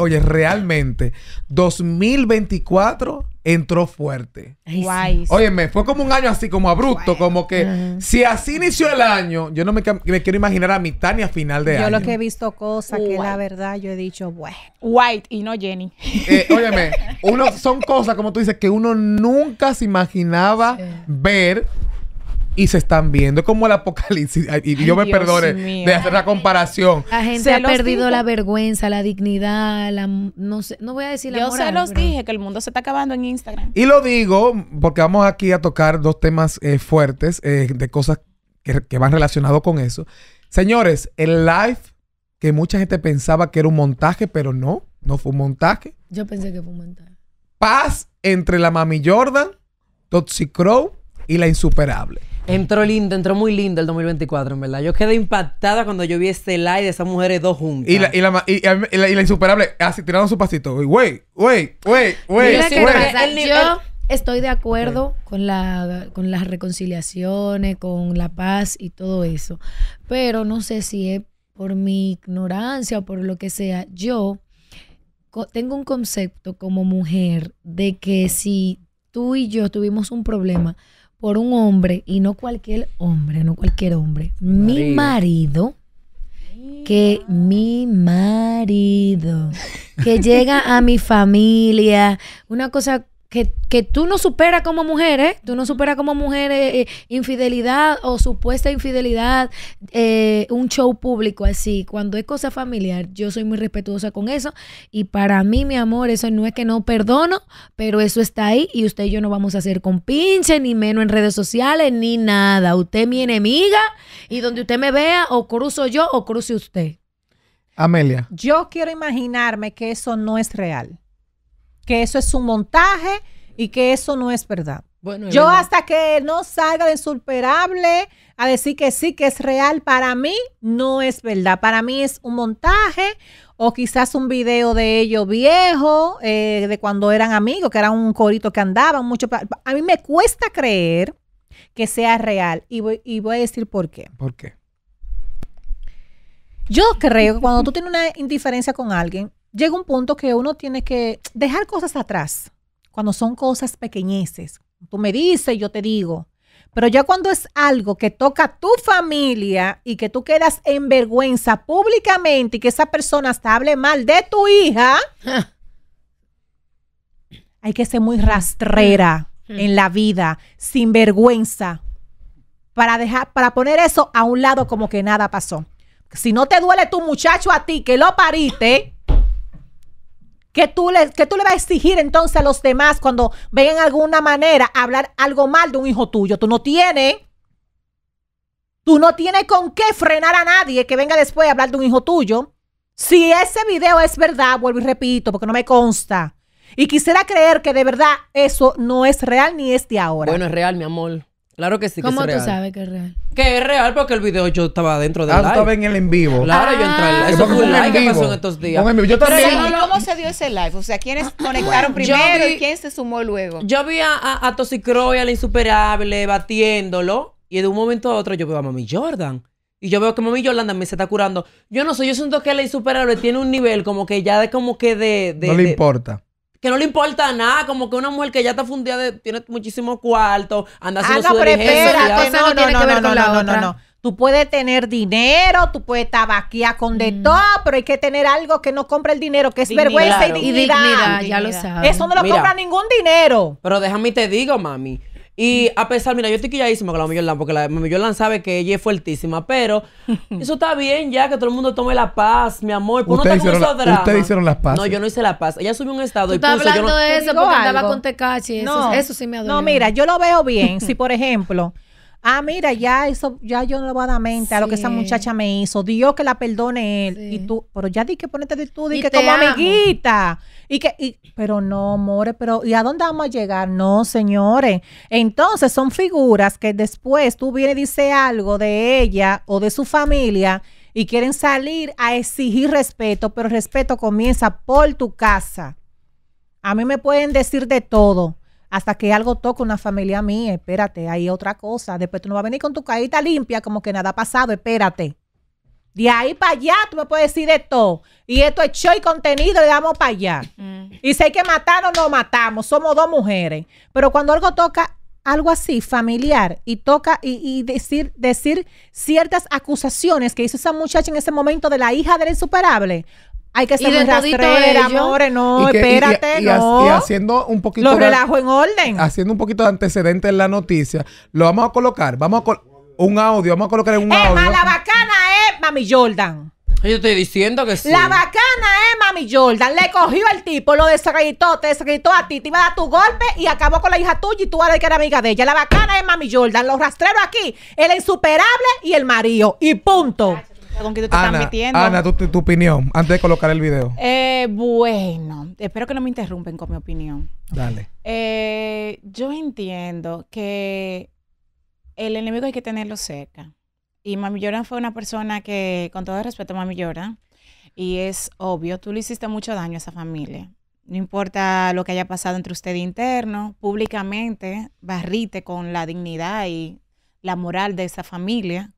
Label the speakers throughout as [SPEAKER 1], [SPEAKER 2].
[SPEAKER 1] Oye, realmente, 2024 entró fuerte.
[SPEAKER 2] Guay.
[SPEAKER 3] Óyeme,
[SPEAKER 1] fue como un año así, como abrupto, como que si así inició el año, yo no me, quiero imaginar a mitad ni a final de año. Yo lo que
[SPEAKER 3] he visto cosas que la verdad yo he dicho, bueno. White y no Jenny.
[SPEAKER 1] Eh, óyeme, uno, son cosas, como tú dices, que uno nunca se imaginaba ver y se están viendo es como el apocalipsis. Y yo me perdone de hacer la comparación.
[SPEAKER 2] La gente se ha perdido la
[SPEAKER 4] vergüenza, la dignidad, la, no sé, no voy a decir la Yo se los dije que el mundo se está acabando en
[SPEAKER 2] Instagram.
[SPEAKER 1] Y lo digo porque vamos aquí a tocar dos temas eh, fuertes eh, de cosas que, van relacionados con eso. Señores, el live que mucha gente pensaba que era un montaje, pero no, no fue un montaje.
[SPEAKER 4] Yo pensé que fue un montaje.
[SPEAKER 1] Paz entre la Mami Jordan, Toxic Crow y la Insuperable.
[SPEAKER 5] Entró lindo, entró muy lindo el 2024, en verdad. Yo quedé impactada cuando yo vi este live de esas mujeres dos juntas.
[SPEAKER 1] Y la, insuperable, así tirando su pasito. Güey, güey, güey, güey.
[SPEAKER 4] Yo estoy de acuerdo con, la, con las reconciliaciones, con la paz y todo eso. Pero no sé si es por mi ignorancia o por lo que sea. Yo tengo un concepto como mujer de que si tú y yo tuvimos un problema, por un hombre y no cualquier hombre, no cualquier hombre. Mi marido, que mi marido, que llega a mi familia, una cosa que, que, tú no superas como mujer, ¿eh? Tú no superas como mujer eh, eh, infidelidad o supuesta infidelidad, un show público así. Cuando es cosa familiar, yo soy muy respetuosa con eso. Y para mí, mi amor, eso no es que no perdono, pero eso está ahí y usted y yo no vamos a hacer con pinche, ni menos en redes sociales, ni nada. Usted es mi
[SPEAKER 3] enemiga y donde usted me vea, o cruzo yo o cruce usted. Amelia. Yo quiero imaginarme que eso no es real que eso es un montaje y que eso no es verdad. Bueno, Yo hasta que no salga de insuperable a decir que sí, que es real, para mí no es verdad. Para mí es un montaje o quizás un video de ellos viejo, eh, de cuando eran amigos, que era un corito que andaban mucho. A mí me cuesta creer que sea real y voy, y voy a decir por qué. ¿Por qué? Yo creo que cuando tú tienes una indiferencia con alguien, llega un punto que uno tiene que dejar cosas atrás, cuando son cosas pequeñeces. Tú me dices, yo te digo. Pero ya cuando es algo que toca a tu familia y que tú quedas en vergüenza públicamente y que esa persona hasta hable mal de tu hija, hay que ser muy rastrera mm. en la vida, sin vergüenza, para dejar, para poner eso a un lado como que nada pasó. Si no te duele tu muchacho a ti que lo pariste, que tú, le, que tú le vas a exigir entonces a los demás cuando vengan de alguna manera a hablar algo mal de un hijo tuyo? Tú no tienes. Tú no tienes con qué frenar a nadie que venga después a hablar de un hijo tuyo. Si ese video es verdad, vuelvo y repito, porque no me consta. Y quisiera creer que de verdad eso no es real ni es de ahora. Bueno, es real, mi amor. Claro que sí. Que ¿Cómo tú sabes que es real?
[SPEAKER 5] Que es real porque el video yo estaba dentro del ah, live. estaba en el en vivo. Claro, yo entré el ah, live. Eso fue un live que pasó en estos días. En yo
[SPEAKER 2] ¿Cómo se dio ese live? O sea, ¿quiénes conectaron primero y quién se sumó luego?
[SPEAKER 5] Yo vi a, a, a La insuperable batiéndolo. Y de un momento a otro yo veo a Mami Jordan. Y yo veo que Mami Jordan también se está curando. Yo no sé, yo siento que la insuperable tiene un nivel como que ya de como que de... no le importa que no le importa nada, como que una mujer que ya está fundida, de, tiene muchísimos cuartos anda haciendo ah, su pero no, no, no, no, no,
[SPEAKER 3] Tú puedes tener dinero, tú puedes tabaquear con de mm. todo, pero hay que tener algo que no compra el dinero, que es vergüenza y, dignidad. Eso no lo compra ningún
[SPEAKER 5] dinero. Pero déjame y te digo, mami. Y a pesar, mira, yo estoy quilladísima con la Mami porque la Mami sabe que ella es fuertísima, pero eso está bien ya, que todo el mundo tome la paz, mi amor. Pues ustedes, no hicieron la, ustedes hicieron las paz. No, yo no hice la paz. Ella subió un estado y puso... hablando yo no... de eso porque andaba con
[SPEAKER 3] Tecachi. Eso, eso sí me adora. No, mira, yo lo veo bien. si, por ejemplo ah, mira, ya eso, ya yo no voy a dar mente a lo que esa muchacha me hizo. Dios que la perdone él. Y tú, pero ya di que ponete de tú, di y que como amiguita. Y que, y, pero no, more, pero ¿y a dónde vamos a llegar? No, señores. Entonces son figuras que después tú vienes y dices algo de ella o de su familia y quieren salir a exigir respeto, pero respeto comienza por tu casa. A mí me pueden decir de todo, hasta que algo toca una familia mía, espérate, hay otra cosa. Después tú no vas a venir con tu carita limpia como que nada ha pasado, espérate. De ahí para allá tú me puedes decir de todo. Y esto es show y contenido le damos para allá. Mm. Y si hay que matarnos, no matamos. Somos dos mujeres. Pero cuando algo toca algo así familiar y toca y, y, decir, decir ciertas acusaciones que hizo esa muchacha en ese momento de la hija del insuperable, hay que ser un rastrero, amores, no, eh, espérate, y, haciendo un poquito... Lo relajo
[SPEAKER 1] en orden. Haciendo un poquito de antecedentes en la noticia, lo vamos a colocar, vamos a un
[SPEAKER 3] audio, vamos a colocar un Emma, la bacana es Mami Jordan. Yo estoy diciendo que sí. La bacana es Mami Jordan. Le cogió el tipo, lo desacreditó, te desacreditó a ti, te iba a dar tu golpe y acabó con la hija tuya y tú de que era amiga de ella. La bacana es Mami Jordan. Los rastreros aquí, el insuperable y el marido. Y punto con quién tú
[SPEAKER 1] te Ana, estás metiendo. Ana, tu, opinión antes de colocar el video.
[SPEAKER 2] Eh, bueno, espero que no me interrumpen con mi opinión. Dale. Eh, yo entiendo que el enemigo hay que tenerlo cerca. Y Mami Lloran fue una persona que, con todo respeto, Mami Lloran, y es obvio, tú le hiciste mucho daño a esa familia. No importa lo que haya pasado entre usted interno, públicamente barrite con la dignidad y la moral de esa familia,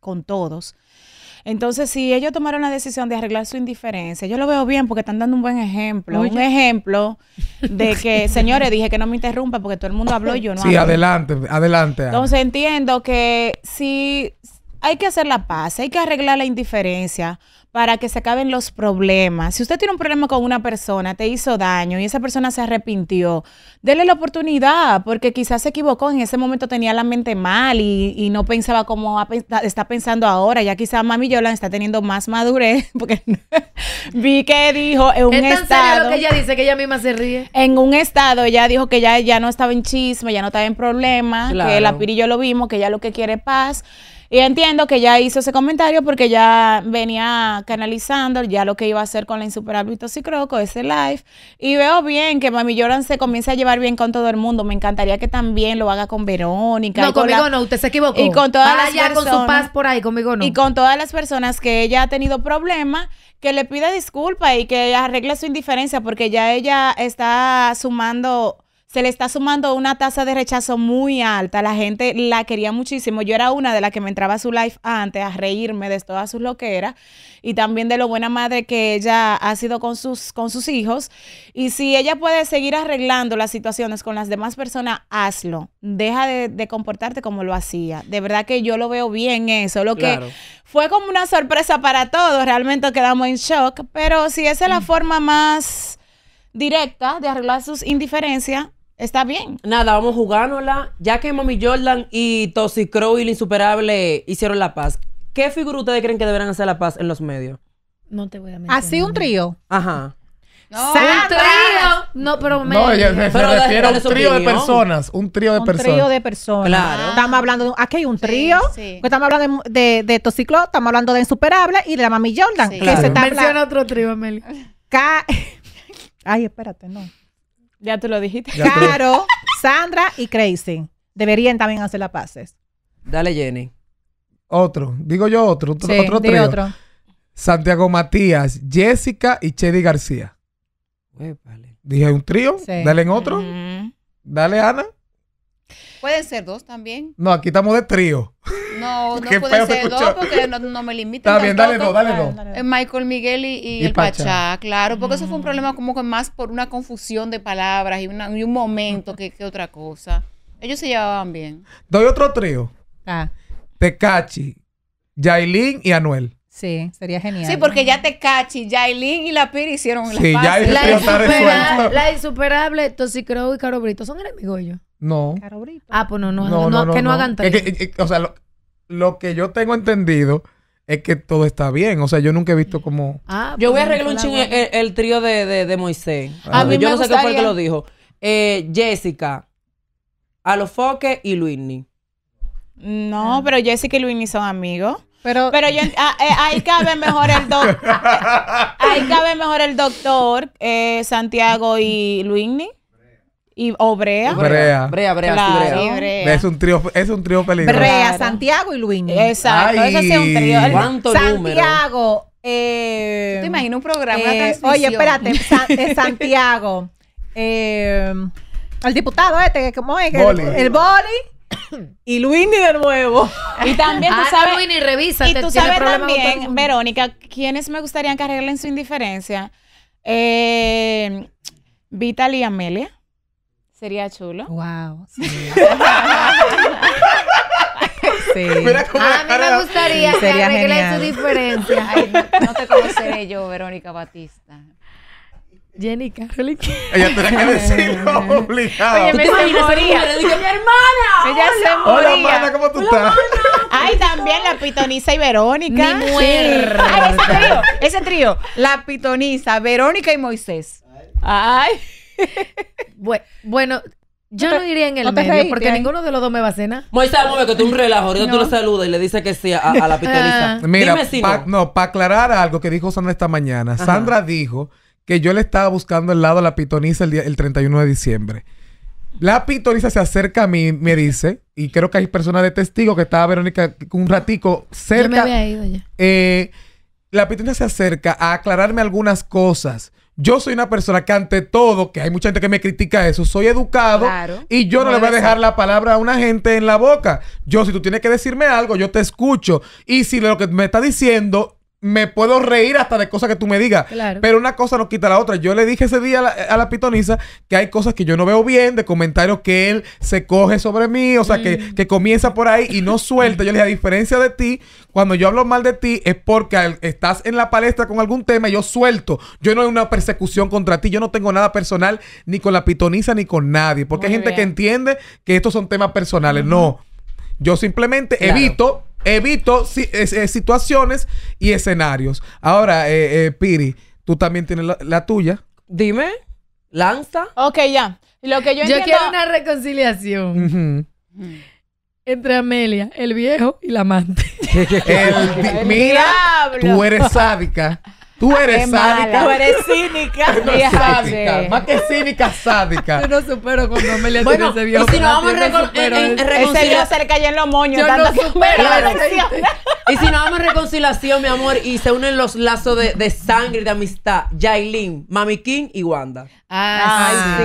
[SPEAKER 2] con todos. Entonces, si ellos tomaron la decisión de arreglar su indiferencia, yo lo veo bien porque están dando un buen ejemplo. Un ejemplo de que, señores, dije que no me interrumpa porque todo el mundo habló y yo no. Sí,
[SPEAKER 1] adelante, adelante. Entonces,
[SPEAKER 2] entiendo que si hay que hacer la paz, hay que arreglar la indiferencia, para que se acaben los problemas. Si usted tiene un problema con una persona, te hizo daño y esa persona se arrepintió, déle la oportunidad, porque quizás se equivocó, en ese momento tenía la mente mal y, no pensaba como está pensando ahora. Ya quizás Mami Yolan está teniendo más madurez, porque vi que dijo en un ¿Es tan estado... Serio lo que ella dice, que ella misma se ríe. En un estado, ella dijo que ya, no estaba en chisme, ya no estaba en problemas, que la yo lo vimos, que ella lo que quiere es paz y entiendo que ya hizo ese comentario porque ya venía canalizando ya lo que iba a hacer con la insuperable Croco ese live. Y veo bien que Mami lloran se comienza a llevar bien con todo el mundo. Me encantaría que también lo haga con Verónica. No, conmigo no, usted
[SPEAKER 4] se equivocó. Y con todas las personas,
[SPEAKER 2] Y con todas las personas que ella ha tenido problemas, que le pida disculpas y que arregle su indiferencia porque ya ella está sumando se le está sumando una tasa de rechazo muy alta. La gente la quería muchísimo. Yo era una de las que me entraba a su live antes a reírme de todas sus loqueras y también de lo buena madre que ella ha sido con sus, con sus hijos. Y si ella puede seguir arreglando las situaciones con las demás personas, hazlo. Deja de, comportarte como lo hacía. De verdad que yo lo veo bien eso. Lo que fue como una sorpresa para todos. Realmente quedamos en shock. Pero si esa es la mm. forma más directa de arreglar sus indiferencias, Está bien. Nada, vamos jugándola. Ya que Mami Jordan y
[SPEAKER 5] Toxicrow y el insuperable hicieron la paz, ¿qué figura ustedes creen que deberán hacer la paz en los medios?
[SPEAKER 3] No te voy a mentir Así un trío. Ajá. No, un trío. No, pero me. No, yo me, refiero a un trío de personas. Un trío de personas. Un trío de personas. Claro. Estamos hablando. De, aquí hay un trío. Sí, Estamos hablando de, de, estamos hablando de Insuperable y de la Mami Jordan. Sí. Que se está Menciona otro trío, Meli. Ay, espérate, no. Ya tú lo dijiste. Caro, Sandra y Crazy deberían también hacer las pases.
[SPEAKER 5] Dale, Jenny.
[SPEAKER 1] Otro, digo yo otro, otro, otro, trío. Santiago Matías, Jessica y Chedi García. Dije un trío, dale en otro. Dale, Ana.
[SPEAKER 2] Pueden ser dos también.
[SPEAKER 1] No, aquí estamos de trío.
[SPEAKER 2] No, no puede ser dos porque no, me limiten Está bien, dale dos, dale dos. Michael Miguel y, el Pachá, claro, porque eso fue un mm. problema como que más por una confusión de palabras y, un momento que, otra cosa. Ellos se llevaban bien.
[SPEAKER 1] Doy otro trío. Ah. Tecachi, Yailin y Anuel.
[SPEAKER 2] Sí, sería genial. Sí, porque ya Tecachi, Yailin y la Piri hicieron sí,
[SPEAKER 1] La, insuperable
[SPEAKER 2] la insuperable,
[SPEAKER 4] Tosicro y Caro Brito son enemigos ellos. No. Ah, pues no, no, no, que no, hagan tres.
[SPEAKER 1] o sea, lo, que yo tengo entendido es que todo está bien. O sea, yo nunca he visto
[SPEAKER 4] como... Ah, pues yo voy a arreglar un chingo
[SPEAKER 5] el, trío de, de, de Moisés. Ah. yo no sé qué fue el que lo dijo.
[SPEAKER 2] Eh, Jessica, Alofoque y Luini. No, pero Jessica y Luini son amigos. Pero, yo, ah, eh, eh, ahí cabe mejor el doctor. ahí eh, cabe mejor el doctor Santiago y Luini.
[SPEAKER 3] Y, o Brea. Brea. Brea, Brea,
[SPEAKER 1] Es un trío, es un trío peligroso.
[SPEAKER 5] Brea,
[SPEAKER 3] Santiago y Luini. Exacto, Eso sí es un trío. Santiago. Número? Eh, ¿Te imaginas un programa? Eh, oye, espérate, eh, Santiago. eh, el diputado este, ¿cómo es? Boli. El, el boli. Y Luini de nuevo. Y también tú ah, sabes. Luini, revisa. Y tú sabes también, Verónica, ¿quiénes me
[SPEAKER 2] gustaría que arreglen su indiferencia? Eh, Vital y Amelia. Sería chulo. Wow. Sí. Sí. a mí me gustaría que arregles tu diferencia. Ay, no, te conoceré yo, Verónica Batista. Jenny Carolyn.
[SPEAKER 1] Ella tenía que decirlo obligado. Oye, me se
[SPEAKER 2] moría. mi hermana. Ella se moría. Hola, hermana, ¿cómo tú estás? Ay, también la pitonisa y Verónica. Mi Ay, ese trío, ese trío. La pitonisa, Verónica y Moisés. Ay bueno, yo no, iría en el medio porque ninguno
[SPEAKER 4] de los dos me va a cenar. Moisés, mueve que tú un
[SPEAKER 5] relajo. Ahorita tú lo saludas y le dices que sí a, la pistoliza. Ah. Mira, no, para aclarar algo que dijo
[SPEAKER 1] Sandra esta mañana. Sandra dijo que yo le estaba buscando el lado a la pitoniza el, día, el 31 de diciembre. La pitoniza se acerca a mí, me dice, y creo que hay personas de testigo que estaba Verónica un ratico cerca. Eh, la pitoniza se acerca a aclararme algunas cosas. Yo soy una persona que ante todo, que hay mucha gente que me critica eso, soy educado y yo no, le voy a dejar la palabra a una gente en la boca. Yo, si tú tienes que decirme algo, yo te escucho. Y si lo que me está diciendo me puedo reír hasta de cosas que tú me digas. Pero una cosa no quita la otra. Yo le dije ese día a la, pitonisa pitoniza que hay cosas que yo no veo bien, de comentarios que él se coge sobre mí, o sea, mm. que, comienza por ahí y no suelta. Yo le dije, a diferencia de ti, cuando yo hablo mal de ti es porque estás en la palestra con algún tema y yo suelto. Yo no hay una persecución contra ti, yo no tengo nada personal ni con la pitoniza ni con nadie, porque hay gente que entiende que estos son temas personales. No. Yo simplemente evito evito situaciones y escenarios. Ahora, eh, eh, Piri, tú también tienes la, tuya. Dime, lanza. Ok,
[SPEAKER 4] ya. Lo que yo, entiendo... yo quiero una reconciliación. Entre Amelia, el viejo y la amante.
[SPEAKER 1] mira, tú eres sádica. Tú ah, eres sádica. Tú eres cínica. sádica. Más que cínica, sádica.
[SPEAKER 5] Yo no supero cuando Amelia bueno, tiene ese Y si no vamos a se le
[SPEAKER 2] cayó en los moños.
[SPEAKER 5] Yo no y si no vamos a reconciliación, mi amor, y se unen los lazos de, sangre y de amistad. Yailin, Mami King y Wanda.
[SPEAKER 3] Ah, Ay, ah,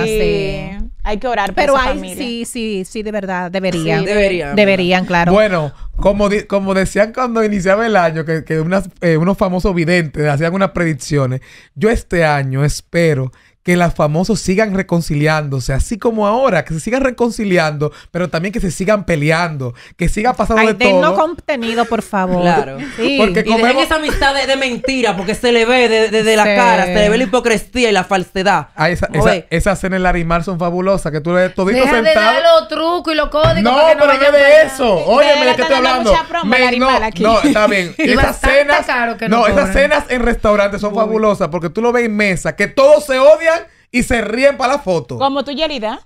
[SPEAKER 3] sí. Hay que orar Pero hay, sí, sí, sí, de verdad, eh, deberían. Sí, deberían. Deberían, claro.
[SPEAKER 1] Bueno, como, como decían cuando iniciaba el año, que, que unas, eh, unos famosos videntes hacían unas predicciones, yo este año espero que las famosos sigan reconciliándose, así como ahora, que se sigan reconciliando, pero también que se sigan peleando, que siga
[SPEAKER 5] pasando Ay, de todo. no
[SPEAKER 3] contenido, por favor. Claro. Porque y dejen esa amistad de, mentira, porque
[SPEAKER 5] se le ve desde la cara, se le ve la hipocresía y la falsedad.
[SPEAKER 1] Ah, esas esa, esa, esa, cena son fabulosas, que tú le todito Deja sentado. De
[SPEAKER 4] los trucos y los códigos. No, pero no, de eso. Óyeme, ¿de qué estoy hablando? Me, no, no, está bien. esas cenas, no, esas cenas
[SPEAKER 1] en restaurantes son fabulosas, porque tú lo ves en mesa, que todos se odian y se ríen para la foto.
[SPEAKER 2] Como
[SPEAKER 3] tu Yelida.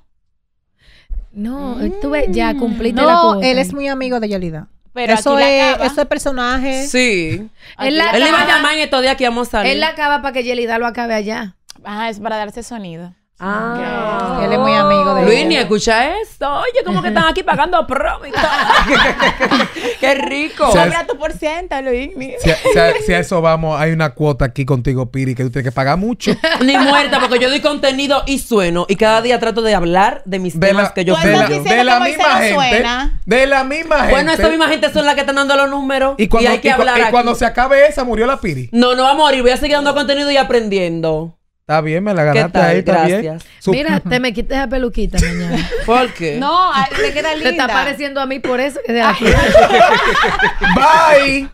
[SPEAKER 3] No, mm. estuve tú ya cumpliste no, la No, él es muy amigo de Yelida. Pero eso, es, eso es personaje. Sí. Él, le iba a llamar en estos días que íbamos a salir. Él la
[SPEAKER 4] acaba para que Yelida lo acabe allá. Ah, es para darse sonido.
[SPEAKER 3] Ah, él es muy
[SPEAKER 5] amigo de Luini, escucha esto. Oye, como que están aquí pagando promo
[SPEAKER 2] Qué rico. Si tu por Si,
[SPEAKER 1] a eso vamos, hay una cuota aquí contigo, Piri, que tú tienes que pagar mucho.
[SPEAKER 2] Ni muerta,
[SPEAKER 5] porque yo doy contenido y sueno. Y cada día trato de hablar de mis temas que yo de, la misma gente. De la misma gente. Bueno, esta misma gente son las que están dando los números. Y, cuando, hay que hablar. Y cuando se acabe esa, murió la Piri. No, no va a morir. Voy a seguir dando contenido y aprendiendo. Está bien, me la ganaste ahí, también. Gracias.
[SPEAKER 4] Mira, te me quites esa peluquita mañana. ¿Por qué? No, te queda linda. Te está pareciendo a mí por eso. Bye.